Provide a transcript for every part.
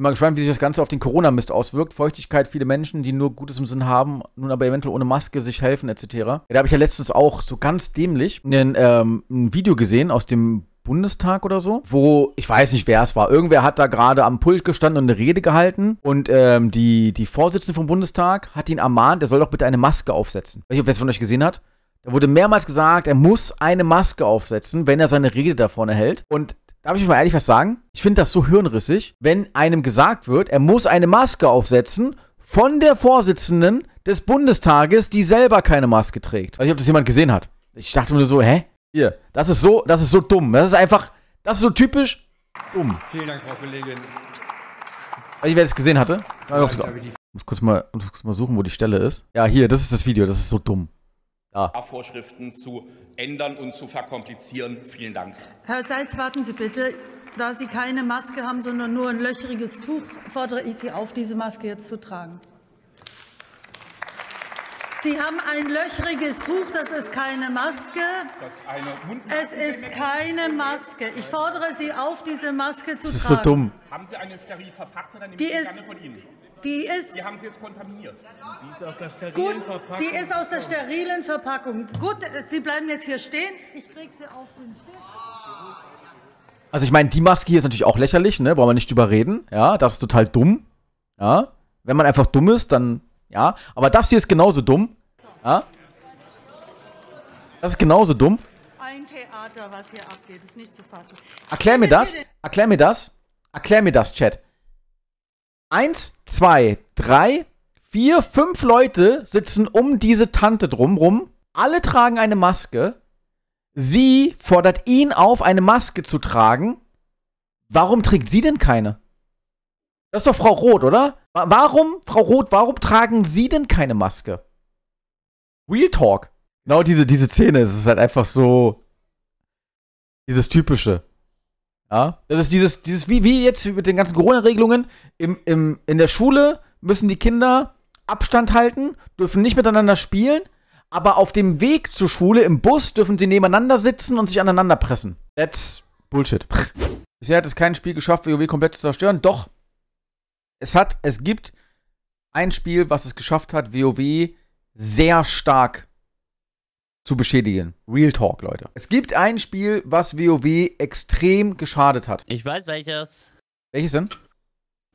Bin mal gespannt, wie sich das Ganze auf den Corona-Mist auswirkt. Feuchtigkeit, viele Menschen, die nur Gutes im Sinn haben, nun aber eventuell ohne Maske sich helfen, etc. Da habe ich ja letztens auch so ganz dämlich ein, ähm, ein Video gesehen aus dem Bundestag oder so, wo ich weiß nicht, wer es war. Irgendwer hat da gerade am Pult gestanden und eine Rede gehalten und ähm, die, die Vorsitzende vom Bundestag hat ihn ermahnt, er soll doch bitte eine Maske aufsetzen. Ich weiß nicht, ob wer es von euch gesehen hat. Da wurde mehrmals gesagt, er muss eine Maske aufsetzen, wenn er seine Rede da vorne hält. Und Darf ich mal ehrlich was sagen? Ich finde das so hirnrissig, wenn einem gesagt wird, er muss eine Maske aufsetzen von der Vorsitzenden des Bundestages, die selber keine Maske trägt. Weiß ich ob das jemand gesehen hat. Ich dachte mir so, hä? Hier, das ist so, das ist so dumm. Das ist einfach, das ist so typisch dumm. Vielen Dank, Frau Kollegin. Weiß ich wer das gesehen hatte, ich muss kurz mal, muss kurz mal suchen, wo die Stelle ist. Ja, hier, das ist das Video, das ist so dumm. Ah. Vorschriften zu ändern und zu verkomplizieren. Vielen Dank. Herr Seitz, warten Sie bitte. Da Sie keine Maske haben, sondern nur ein löchriges Tuch, fordere ich Sie auf, diese Maske jetzt zu tragen. Sie haben ein löchriges Tuch, das ist keine Maske. Das eine Es ist keine Maske. Ich fordere Sie auf, diese Maske zu tragen. Das ist so dumm. Haben Sie eine steril verpackte, dann nehme ich die gerne von Ihnen. Die ist. Wir haben es jetzt kontaminiert. Die ist aus der sterilen Gut, Verpackung. Die ist aus der sterilen Verpackung. Gut, Sie bleiben jetzt hier stehen. Ich krieg sie auf den Stift. Also ich meine, die Maske hier ist natürlich auch lächerlich, ne? Brauchen wir nicht drüber reden. Ja, das ist total dumm. Ja. Wenn man einfach dumm ist, dann ja. Aber das hier ist genauso dumm. Ja. Das ist genauso dumm. Ein Theater, was hier abgeht, ist nicht zu fassen. Erklär mir das. Erklär mir das. Erklär mir das, Chat eins, zwei, drei, vier, fünf Leute sitzen um diese Tante drumrum. Alle tragen eine Maske. Sie fordert ihn auf, eine Maske zu tragen. Warum trägt sie denn keine? Das ist doch Frau Roth, oder? Warum, Frau Roth, warum tragen Sie denn keine Maske? Real Talk. Genau diese, diese Szene, es ist halt einfach so dieses typische. Ja, das ist dieses, dieses wie, wie jetzt mit den ganzen Corona-Regelungen. Im, im, in der Schule müssen die Kinder Abstand halten, dürfen nicht miteinander spielen, aber auf dem Weg zur Schule im Bus dürfen sie nebeneinander sitzen und sich aneinander pressen. That's Bullshit. Bisher hat es kein Spiel geschafft, WoW komplett zu zerstören. Doch, es hat, es gibt ein Spiel, was es geschafft hat, WoW sehr stark zu zu beschädigen. Real Talk, Leute. Es gibt ein Spiel, was WoW extrem geschadet hat. Ich weiß welches. Welches denn?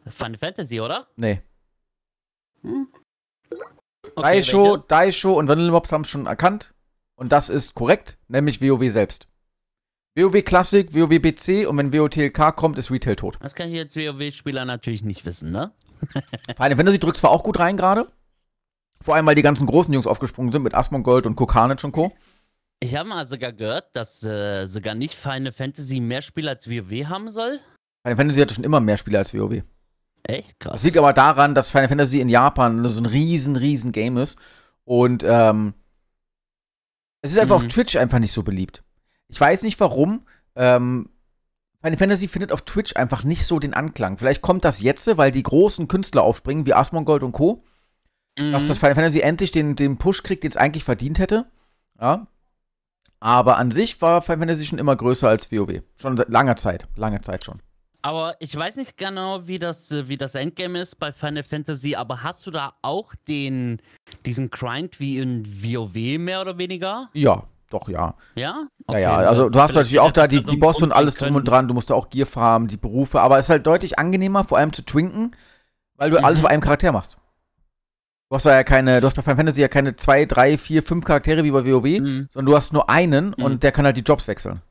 Final Fantasy, oder? Nee. Hm? Okay, Daisho, Daisho und Vanillemobs haben es schon erkannt. Und das ist korrekt, nämlich WoW selbst. WoW Classic, WoW BC und wenn WoTLK kommt, ist Retail tot. Das kann ich jetzt WoW-Spieler natürlich nicht wissen, ne? Final Fantasy drückt zwar auch gut rein gerade, vor allem, weil die ganzen großen Jungs aufgesprungen sind mit Asmongold und Kokanic und Co. Ich habe mal sogar gehört, dass äh, sogar nicht Final Fantasy mehr Spieler als WoW haben soll. Final Fantasy hatte schon immer mehr Spieler als WoW. Echt krass. Das liegt aber daran, dass Final Fantasy in Japan so ein riesen, riesen Game ist. Und ähm, es ist einfach mhm. auf Twitch einfach nicht so beliebt. Ich weiß nicht warum. Ähm, Final Fantasy findet auf Twitch einfach nicht so den Anklang. Vielleicht kommt das jetzt, weil die großen Künstler aufspringen, wie Asmongold und Co. Mhm. Dass das Final Fantasy endlich den, den Push kriegt, den es eigentlich verdient hätte. Ja. Aber an sich war Final Fantasy schon immer größer als WoW. Schon seit langer Zeit. Lange Zeit schon. Aber ich weiß nicht genau, wie das, äh, wie das Endgame ist bei Final Fantasy, aber hast du da auch den, diesen Grind wie in WoW mehr oder weniger? Ja, doch, ja. Ja? Okay. Ja, also, also du hast natürlich auch da die, die Bosse und alles drum und dran, du musst da auch Gear farmen, die Berufe, aber es ist halt deutlich angenehmer, vor allem zu twinken, weil du mhm. alles auf einem Charakter machst. Du hast ja keine, du hast bei Final Fantasy ja keine zwei, drei, vier, fünf Charaktere wie bei WoW, mhm. sondern du hast nur einen mhm. und der kann halt die Jobs wechseln.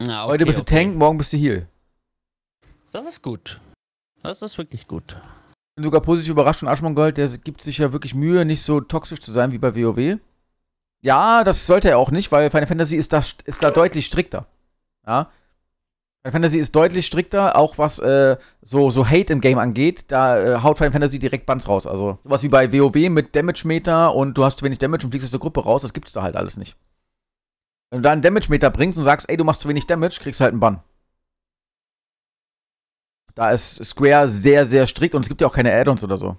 Ah, okay, Heute bist du okay. Tank, morgen bist du Heal. Das ist gut. Das ist wirklich gut. Ich bin sogar positiv überrascht von Aschmongold, der gibt sich ja wirklich Mühe, nicht so toxisch zu sein wie bei WoW. Ja, das sollte er auch nicht, weil Final Fantasy ist da, ist da deutlich strikter. Ja. Final Fantasy ist deutlich strikter, auch was äh, so, so Hate im Game angeht. Da äh, haut Final Fantasy direkt Bans raus. Also sowas wie bei WoW mit Damage-Meter und du hast zu wenig Damage und fliegst aus der Gruppe raus, das gibt's da halt alles nicht. Wenn du da einen Damage-Meter bringst und sagst, ey, du machst zu wenig Damage, kriegst du halt einen Bann. Da ist Square sehr, sehr strikt und es gibt ja auch keine Add-ons oder so.